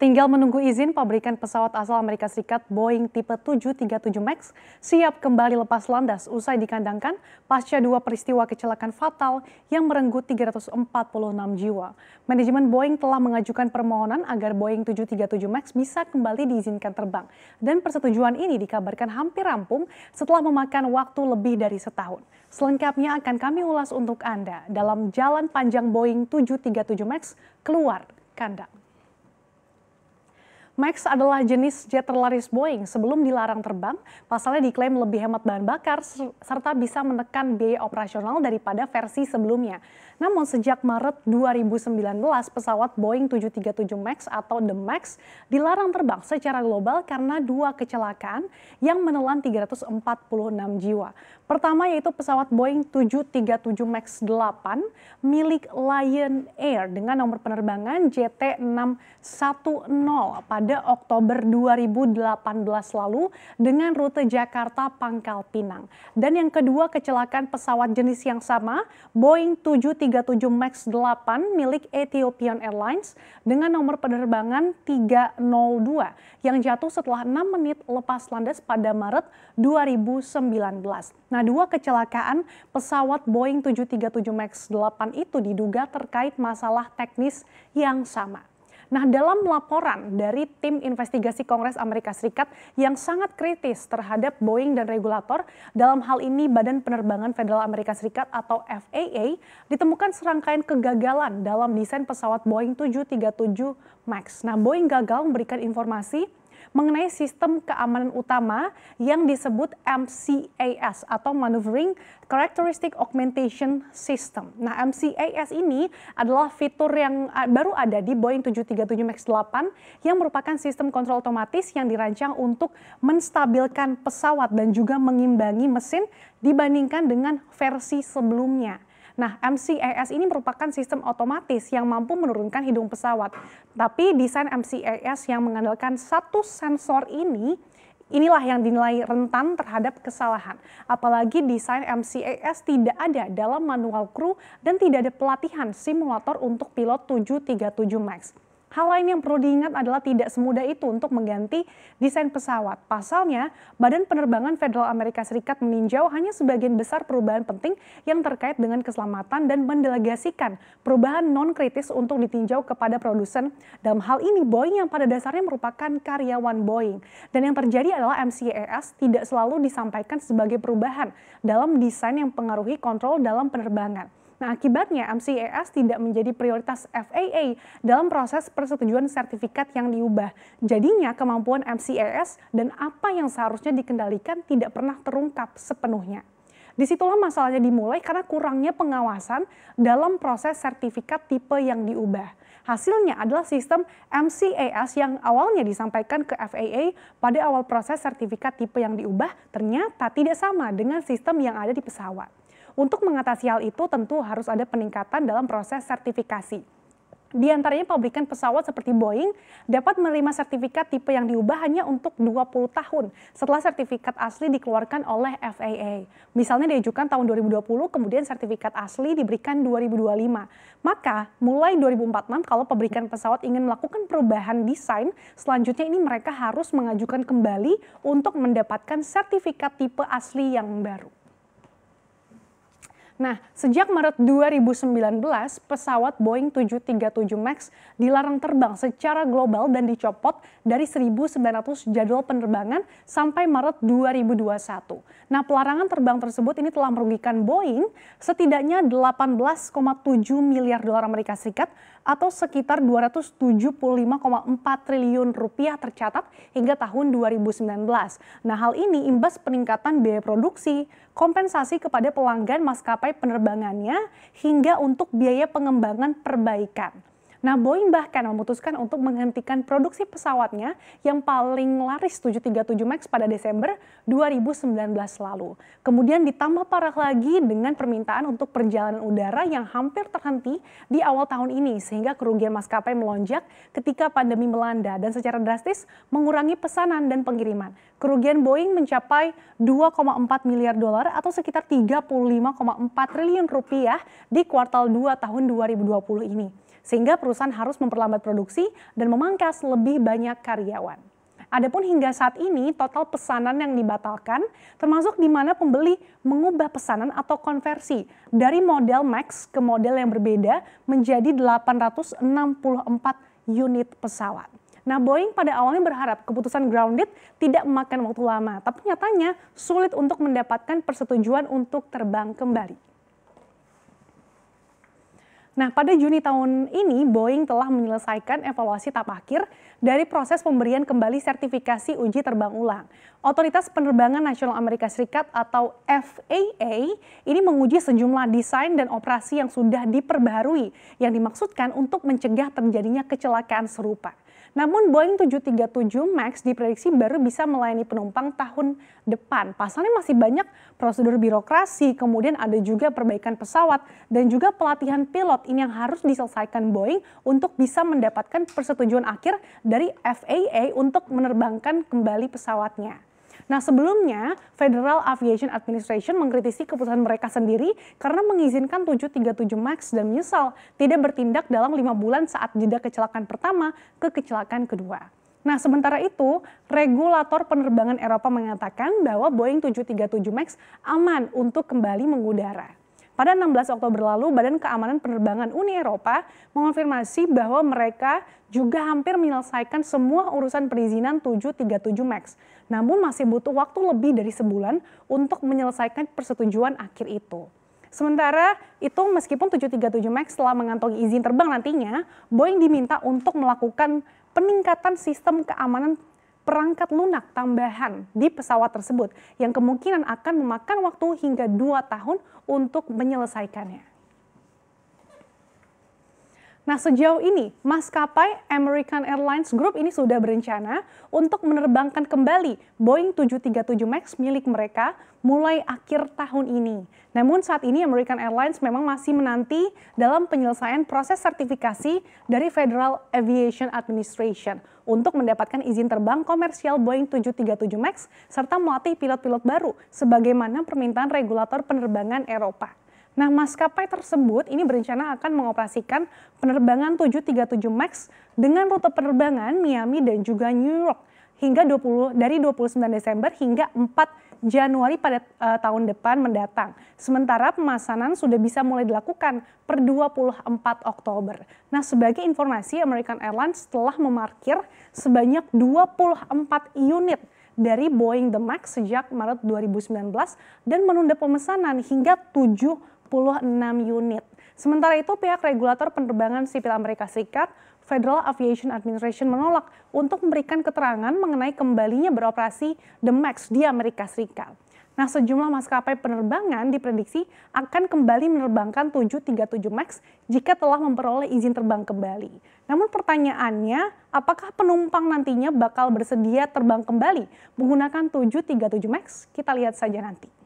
Tinggal menunggu izin pabrikan pesawat asal Amerika Serikat Boeing tipe 737 MAX siap kembali lepas landas usai dikandangkan pasca dua peristiwa kecelakaan fatal yang merenggut 346 jiwa. Manajemen Boeing telah mengajukan permohonan agar Boeing 737 MAX bisa kembali diizinkan terbang. Dan persetujuan ini dikabarkan hampir rampung setelah memakan waktu lebih dari setahun. Selengkapnya akan kami ulas untuk Anda dalam Jalan Panjang Boeing 737 MAX keluar kandang. Max adalah jenis jet terlaris Boeing. Sebelum dilarang terbang, pasalnya diklaim lebih hemat bahan bakar serta bisa menekan biaya operasional daripada versi sebelumnya. Namun sejak Maret 2019, pesawat Boeing 737 MAX atau The MAX dilarang terbang secara global karena dua kecelakaan yang menelan 346 jiwa. Pertama yaitu pesawat Boeing 737 MAX 8 milik Lion Air dengan nomor penerbangan JT610 pada Oktober 2018 lalu dengan rute Jakarta Pangkal Pinang. Dan yang kedua kecelakaan pesawat jenis yang sama Boeing 737 737 MAX 8 milik Ethiopian Airlines dengan nomor penerbangan 302 yang jatuh setelah 6 menit lepas landas pada Maret 2019. Nah, dua kecelakaan pesawat Boeing 737 MAX 8 itu diduga terkait masalah teknis yang sama. Nah, dalam laporan dari tim investigasi Kongres Amerika Serikat yang sangat kritis terhadap Boeing dan regulator, dalam hal ini Badan Penerbangan Federal Amerika Serikat atau FAA, ditemukan serangkaian kegagalan dalam desain pesawat Boeing 737 MAX. Nah, Boeing gagal memberikan informasi mengenai sistem keamanan utama yang disebut MCAS atau Maneuvering Characteristic Augmentation System. Nah, MCAS ini adalah fitur yang eh, baru ada di Boeing 737 MAX 8 yang merupakan sistem kontrol otomatis yang dirancang untuk menstabilkan pesawat dan juga mengimbangi mesin dibandingkan dengan versi sebelumnya. Nah, MCAS ini merupakan sistem otomatis yang mampu menurunkan hidung pesawat. Tapi desain MCAS yang mengandalkan satu sensor ini Inilah yang dinilai rentan terhadap kesalahan. Apalagi desain MCAS tidak ada dalam manual kru dan tidak ada pelatihan simulator untuk pilot 737 MAX. Hal lain yang perlu diingat adalah tidak semudah itu untuk mengganti desain pesawat. Pasalnya, Badan Penerbangan Federal Amerika Serikat meninjau hanya sebagian besar perubahan penting yang terkait dengan keselamatan dan mendelegasikan perubahan non-kritis untuk ditinjau kepada produsen. Dalam hal ini, Boeing yang pada dasarnya merupakan karyawan Boeing. Dan yang terjadi adalah MCAS tidak selalu disampaikan sebagai perubahan dalam desain yang pengaruhi kontrol dalam penerbangan. Nah, akibatnya MCAS tidak menjadi prioritas FAA dalam proses persetujuan sertifikat yang diubah. Jadinya kemampuan MCAS dan apa yang seharusnya dikendalikan tidak pernah terungkap sepenuhnya. Disitulah masalahnya dimulai karena kurangnya pengawasan dalam proses sertifikat tipe yang diubah. Hasilnya adalah sistem MCAS yang awalnya disampaikan ke FAA pada awal proses sertifikat tipe yang diubah ternyata tidak sama dengan sistem yang ada di pesawat. Untuk mengatasi hal itu tentu harus ada peningkatan dalam proses sertifikasi. Di antaranya pabrikan pesawat seperti Boeing dapat menerima sertifikat tipe yang diubah hanya untuk 20 tahun setelah sertifikat asli dikeluarkan oleh FAA. Misalnya diajukan tahun 2020, kemudian sertifikat asli diberikan 2025. Maka mulai 2046 kalau pabrikan pesawat ingin melakukan perubahan desain, selanjutnya ini mereka harus mengajukan kembali untuk mendapatkan sertifikat tipe asli yang baru. Nah, sejak Maret 2019, pesawat Boeing 737 MAX dilarang terbang secara global dan dicopot dari 1.900 jadwal penerbangan sampai Maret 2021. Nah, pelarangan terbang tersebut ini telah merugikan Boeing setidaknya 18,7 miliar dolar Amerika Serikat atau sekitar 275,4 triliun rupiah tercatat hingga tahun 2019. Nah, hal ini imbas peningkatan biaya produksi, kompensasi kepada pelanggan maskapai penerbangannya hingga untuk biaya pengembangan perbaikan. Nah, Boeing bahkan memutuskan untuk menghentikan produksi pesawatnya yang paling laris 737 MAX pada Desember 2019 lalu. Kemudian ditambah parah lagi dengan permintaan untuk perjalanan udara yang hampir terhenti di awal tahun ini sehingga kerugian maskapai melonjak ketika pandemi melanda dan secara drastis mengurangi pesanan dan pengiriman. Kerugian Boeing mencapai 2,4 miliar dolar atau sekitar 35,4 triliun rupiah di kuartal 2 tahun 2020 ini sehingga perusahaan harus memperlambat produksi dan memangkas lebih banyak karyawan. Adapun hingga saat ini total pesanan yang dibatalkan termasuk di mana pembeli mengubah pesanan atau konversi dari model Max ke model yang berbeda menjadi 864 unit pesawat. Nah, Boeing pada awalnya berharap keputusan grounded tidak memakan waktu lama, tapi nyatanya sulit untuk mendapatkan persetujuan untuk terbang kembali. Nah, pada Juni tahun ini Boeing telah menyelesaikan evaluasi tahap akhir dari proses pemberian kembali sertifikasi uji terbang ulang. Otoritas Penerbangan Nasional Amerika Serikat atau FAA ini menguji sejumlah desain dan operasi yang sudah diperbarui yang dimaksudkan untuk mencegah terjadinya kecelakaan serupa. Namun Boeing 737 MAX diprediksi baru bisa melayani penumpang tahun depan. Pasalnya masih banyak prosedur birokrasi, kemudian ada juga perbaikan pesawat dan juga pelatihan pilot ini yang harus diselesaikan Boeing untuk bisa mendapatkan persetujuan akhir dari FAA untuk menerbangkan kembali pesawatnya. Nah sebelumnya Federal Aviation Administration mengkritisi keputusan mereka sendiri karena mengizinkan 737 MAX dan menyesal tidak bertindak dalam lima bulan saat jeda kecelakaan pertama ke kecelakaan kedua. Nah, sementara itu, regulator penerbangan Eropa mengatakan bahwa Boeing 737 MAX aman untuk kembali mengudara. Pada 16 Oktober lalu, Badan Keamanan Penerbangan Uni Eropa mengonfirmasi bahwa mereka juga hampir menyelesaikan semua urusan perizinan 737 MAX. Namun masih butuh waktu lebih dari sebulan untuk menyelesaikan persetujuan akhir itu. Sementara itu meskipun 737 MAX telah mengantongi izin terbang nantinya, Boeing diminta untuk melakukan peningkatan sistem keamanan perangkat lunak tambahan di pesawat tersebut yang kemungkinan akan memakan waktu hingga dua tahun untuk menyelesaikannya. Nah, sejauh ini maskapai American Airlines Group ini sudah berencana untuk menerbangkan kembali Boeing 737 MAX milik mereka mulai akhir tahun ini. Namun saat ini American Airlines memang masih menanti dalam penyelesaian proses sertifikasi dari Federal Aviation Administration untuk mendapatkan izin terbang komersial Boeing 737 MAX serta melatih pilot-pilot baru sebagaimana permintaan regulator penerbangan Eropa. Nah, maskapai tersebut ini berencana akan mengoperasikan penerbangan 737 MAX dengan rute penerbangan Miami dan juga New York hingga 20 dari 29 Desember hingga 4 Januari pada uh, tahun depan mendatang. Sementara pemesanan sudah bisa mulai dilakukan per 24 Oktober. Nah, sebagai informasi American Airlines telah memarkir sebanyak 24 unit dari Boeing The Max sejak Maret 2019 dan menunda pemesanan hingga 7 unit. Sementara itu pihak regulator penerbangan sipil Amerika Serikat Federal Aviation Administration menolak untuk memberikan keterangan mengenai kembalinya beroperasi The Max di Amerika Serikat. Nah, sejumlah maskapai penerbangan diprediksi akan kembali menerbangkan 737 MAX jika telah memperoleh izin terbang kembali. Namun pertanyaannya, apakah penumpang nantinya bakal bersedia terbang kembali menggunakan 737 MAX? Kita lihat saja nanti.